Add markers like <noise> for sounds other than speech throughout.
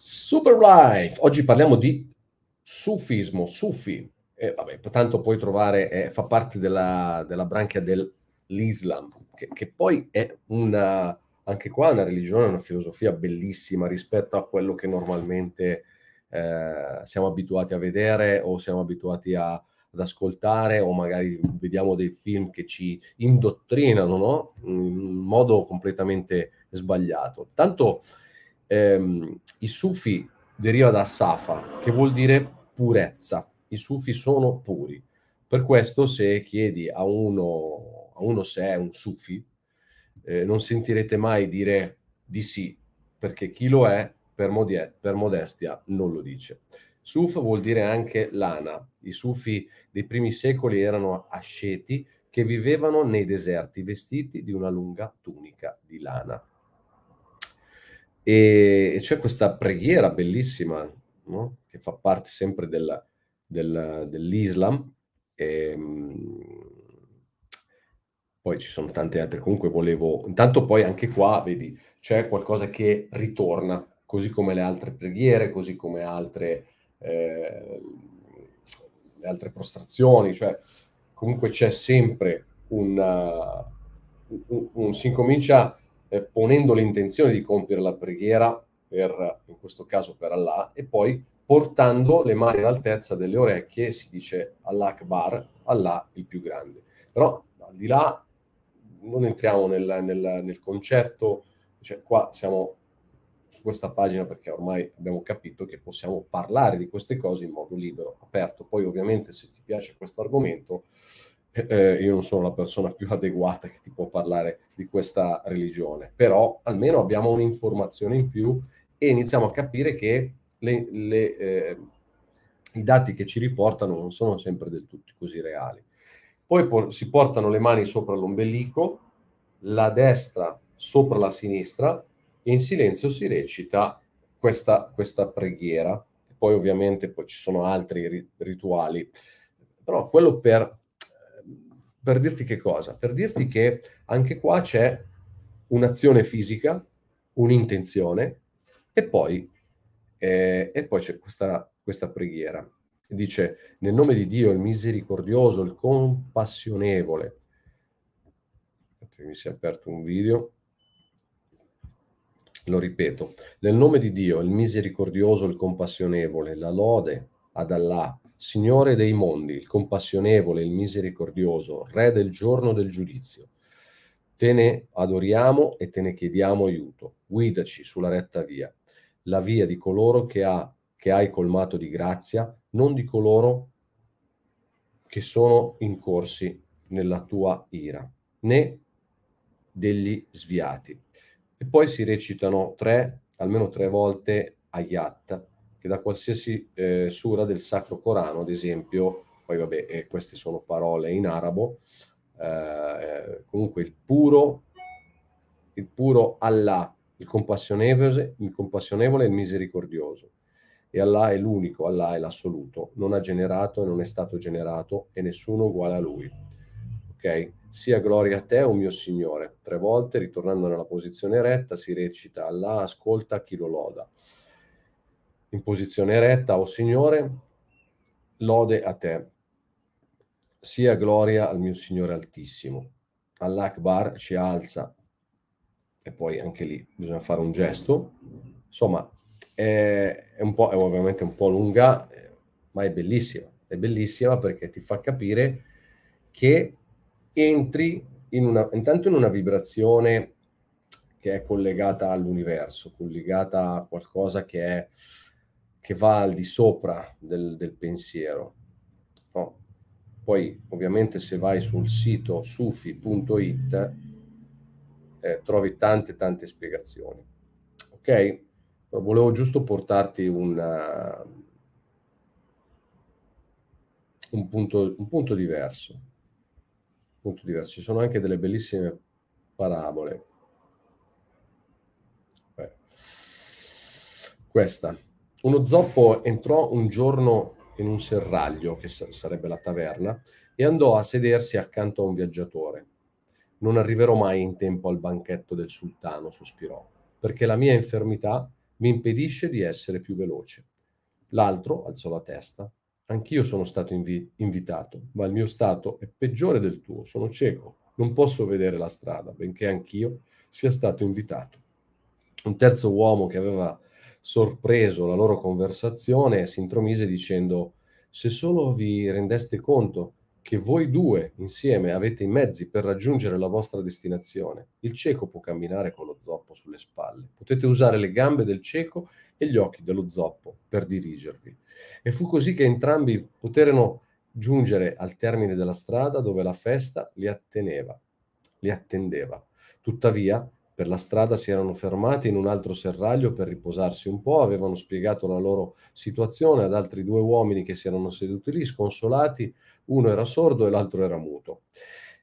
Super Life, oggi parliamo di sufismo, sufi, eh, vabbè, tanto puoi trovare, eh, fa parte della, della branca dell'Islam, che, che, poi è una, anche qua una religione, una filosofia bellissima rispetto a quello che normalmente eh, siamo abituati a vedere o siamo abituati a, ad ascoltare o magari vediamo dei film che ci indottrinano no? in modo completamente sbagliato. Tanto ehm, i sufi deriva da safa, che vuol dire purezza. I sufi sono puri. Per questo se chiedi a uno, a uno se è un sufi, eh, non sentirete mai dire di sì, perché chi lo è, per, modie- per modestia, non lo dice. Suf vuol dire anche lana. I sufi dei primi secoli erano asceti che vivevano nei deserti vestiti di una lunga tunica di lana. E, c'è questa preghiera bellissima, no? che fa parte sempre della, della, dell'Islam. E, ehm, poi ci sono tante altre, comunque volevo... Intanto poi anche qua, vedi, c'è qualcosa che ritorna, così come le altre preghiere, così come altre... Eh, le altre prostrazioni, cioè comunque c'è sempre un, un, un si incomincia eh, ponendo l'intenzione di compiere la preghiera, per, in questo caso per Allah, e poi portando le mani all'altezza delle orecchie, si dice Allah Akbar, Allah il più grande. Però al di là non entriamo nel, nel, nel concetto, cioè qua siamo su questa pagina perché ormai abbiamo capito che possiamo parlare di queste cose in modo libero, aperto. Poi ovviamente se ti piace questo argomento eh, io non sono la persona più <laughs> adeguata che ti può parlare di questa religione, però almeno abbiamo un'informazione in più e iniziamo a capire che le, le, eh, i dati che ci riportano non sono sempre del tutto così reali. Poi por- si portano le mani sopra l'ombelico, la destra sopra la sinistra e in silenzio si recita questa, questa preghiera. Poi ovviamente poi ci sono altri rituali, però quello per per dirti che cosa? Per dirti che anche qua c'è un'azione fisica, un'intenzione e poi, eh, e poi c'è questa, questa preghiera. Dice, nel nome di Dio, il misericordioso, il compassionevole. Mi si è aperto un video lo ripeto, nel nome di Dio, il misericordioso, il compassionevole, la lode ad Allah, Signore dei mondi, il compassionevole, il misericordioso, Re del giorno del giudizio. Te ne adoriamo e te ne chiediamo aiuto. Guidaci sulla retta via, la via di coloro che, ha, che hai colmato di grazia, non di coloro che sono incorsi nella tua ira, né degli sviati. E poi si recitano tre, almeno tre volte ayat, da qualsiasi eh, sura del Sacro Corano, ad esempio, poi vabbè, eh, queste sono parole in arabo, eh, eh, comunque il puro, il puro Allah, il compassionevole, il compassionevole e il misericordioso. E Allah è l'unico, Allah è l'assoluto, non ha generato e non è stato generato e nessuno uguale a lui. Ok? Sia gloria a te, o oh mio Signore. Tre volte, ritornando nella posizione eretta, si recita Allah, ascolta chi lo loda in posizione eretta, o oh Signore, lode a te. Sia gloria al mio Signore Altissimo. All'Akbar ci alza. E poi anche lì bisogna fare un gesto. Insomma, è, è, un po', è ovviamente un po' lunga, ma è bellissima. È bellissima perché ti fa capire che entri in una, intanto in una vibrazione che è collegata all'universo, collegata a qualcosa che è che va al di sopra del, del pensiero. No? Poi ovviamente se vai sul sito sufi.it eh, trovi tante tante spiegazioni. Ok? Però volevo giusto portarti una, eh, un, punto, un punto diverso. punto diverso. Ci sono anche delle bellissime parabole. Beh. Questa uno zoppo entrò un giorno in un serraglio, che sarebbe la taverna, e andò a sedersi accanto a un viaggiatore. Non arriverò mai in tempo al banchetto del sultano, sospirò, perché la mia infermità mi impedisce di essere più veloce. L'altro alzò la testa. Anch'io sono stato invi- invitato, ma il mio stato è peggiore del tuo, sono cieco, non posso vedere la strada, benché anch'io sia stato invitato. Un terzo uomo che aveva sorpreso la loro conversazione, si intromise dicendo se solo vi rendeste conto che voi due insieme avete i mezzi per raggiungere la vostra destinazione, il cieco può camminare con lo zoppo sulle spalle. Potete usare le gambe del cieco e gli occhi dello zoppo per dirigervi. E fu così che entrambi poterono giungere al termine della strada dove la festa li atteneva, li attendeva. Tuttavia, per la strada si erano fermati in un altro serraglio per riposarsi un po', avevano spiegato la loro situazione ad altri due uomini che si erano seduti lì, sconsolati, uno era sordo e l'altro era muto.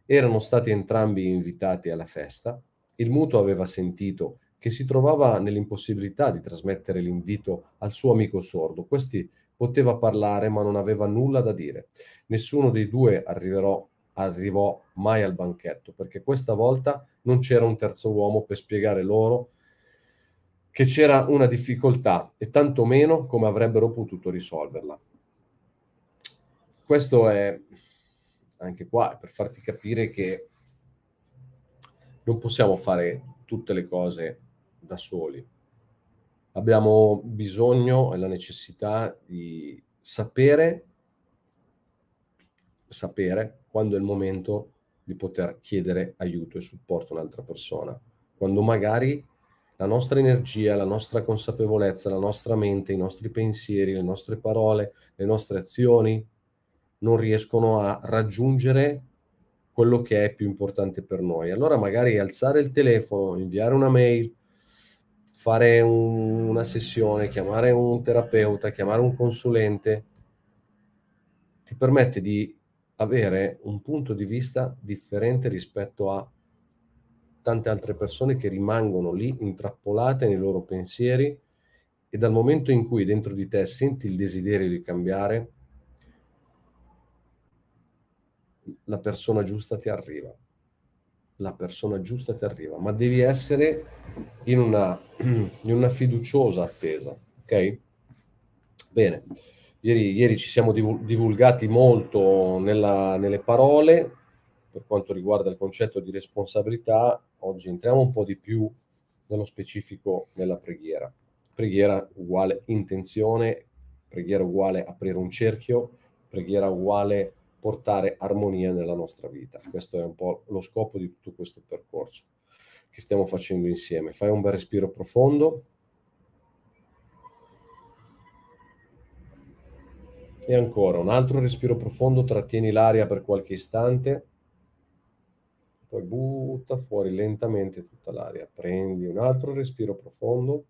Erano stati entrambi invitati alla festa, il muto aveva sentito che si trovava nell'impossibilità di trasmettere l'invito al suo amico sordo, questi poteva parlare ma non aveva nulla da dire. Nessuno dei due arriverò arrivò mai al banchetto, perché questa volta non c'era un terzo uomo per spiegare loro che c'era una difficoltà e tantomeno come avrebbero potuto risolverla. Questo è anche qua per farti capire che non possiamo fare tutte le cose da soli. Abbiamo bisogno e la necessità di sapere, sapere quando è il momento di poter chiedere aiuto e supporto a un'altra persona, quando magari la nostra energia, la nostra consapevolezza, la nostra mente, i nostri pensieri, le nostre parole, le nostre azioni non riescono a raggiungere quello che è più importante per noi. Allora magari alzare il telefono, inviare una mail, fare un, una sessione, chiamare un terapeuta, chiamare un consulente, ti permette di avere un punto di vista differente rispetto a tante altre persone che rimangono lì intrappolate nei loro pensieri e dal momento in cui dentro di te senti il desiderio di cambiare, la persona giusta ti arriva. La persona giusta ti arriva, ma devi essere in una, <clears throat> in una fiduciosa attesa, ok? Bene. Ieri, ieri ci siamo divulgati molto nella, nelle parole per quanto riguarda il concetto di responsabilità, oggi entriamo un po' di più nello specifico nella preghiera. Preghiera uguale intenzione, preghiera uguale aprire un cerchio, preghiera uguale portare armonia nella nostra vita. Questo è un po' lo scopo di tutto questo percorso che stiamo facendo insieme. Fai un bel respiro profondo. E ancora un altro respiro profondo, trattieni l'aria per qualche istante, poi butta fuori lentamente tutta l'aria. Prendi un altro respiro profondo,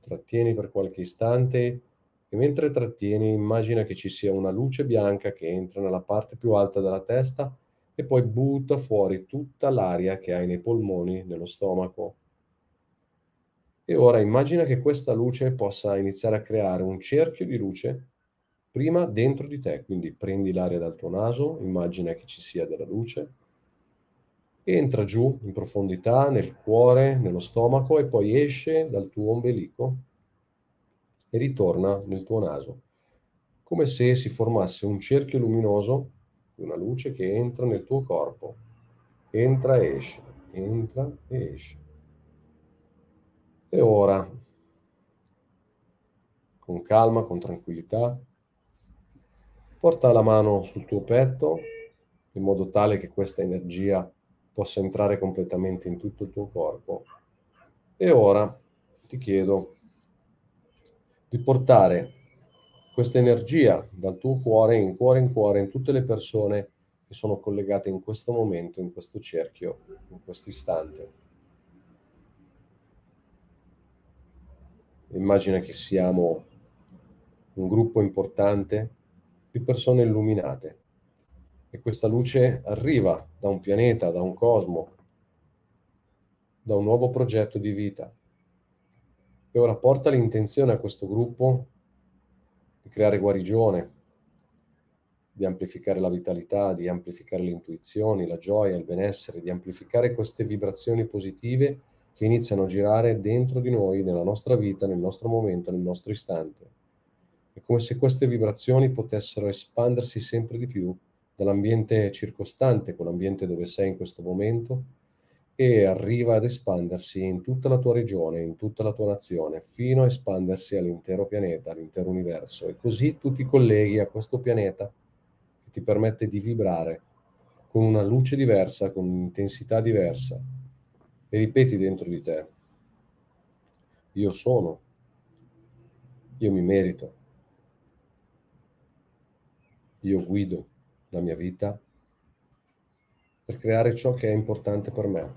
trattieni per qualche istante e mentre trattieni immagina che ci sia una luce bianca che entra nella parte più alta della testa e poi butta fuori tutta l'aria che hai nei polmoni, nello stomaco. E ora immagina che questa luce possa iniziare a creare un cerchio di luce prima dentro di te, quindi prendi l'aria dal tuo naso, immagina che ci sia della luce, entra giù in profondità nel cuore, nello stomaco e poi esce dal tuo ombelico e ritorna nel tuo naso, come se si formasse un cerchio luminoso di una luce che entra nel tuo corpo, entra e esce, entra e esce. E ora, con calma, con tranquillità, Porta la mano sul tuo petto in modo tale che questa energia possa entrare completamente in tutto il tuo corpo. E ora ti chiedo di portare questa energia dal tuo cuore in cuore in cuore in tutte le persone che sono collegate in questo momento, in questo cerchio, in questo istante. Immagina che siamo un gruppo importante più persone illuminate. E questa luce arriva da un pianeta, da un cosmo, da un nuovo progetto di vita. E ora porta l'intenzione a questo gruppo di creare guarigione, di amplificare la vitalità, di amplificare le intuizioni, la gioia, il benessere, di amplificare queste vibrazioni positive che iniziano a girare dentro di noi, nella nostra vita, nel nostro momento, nel nostro istante. È come se queste vibrazioni potessero espandersi sempre di più dall'ambiente circostante, quell'ambiente dove sei in questo momento, e arriva ad espandersi in tutta la tua regione, in tutta la tua nazione, fino a espandersi all'intero pianeta, all'intero universo. E così tu ti colleghi a questo pianeta che ti permette di vibrare con una luce diversa, con un'intensità diversa. E ripeti dentro di te, io sono, io mi merito, io guido la mia vita per creare ciò che è importante per me.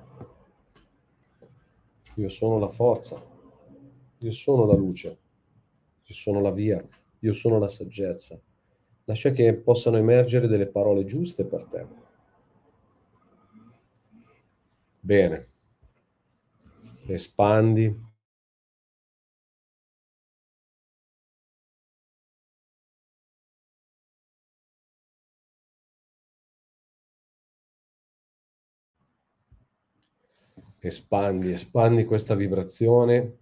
Io sono la forza, io sono la luce, io sono la via, io sono la saggezza. Lascia che possano emergere delle parole giuste per te. Bene, espandi espandi, espandi questa vibrazione.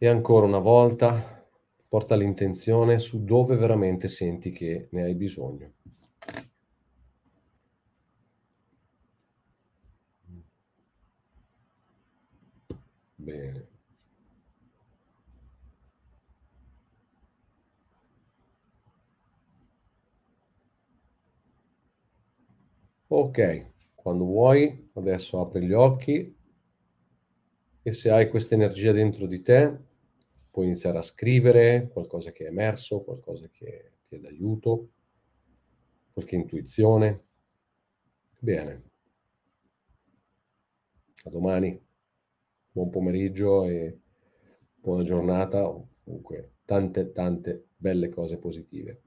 E ancora una volta porta l'intenzione su dove veramente senti che ne hai bisogno. Bene. Ok, quando vuoi, adesso apri gli occhi e se hai questa energia dentro di te, puoi iniziare a scrivere qualcosa che è emerso, qualcosa che ti è d'aiuto, qualche intuizione. Bene. A domani. Buon pomeriggio e buona giornata, o comunque tante tante belle cose positive.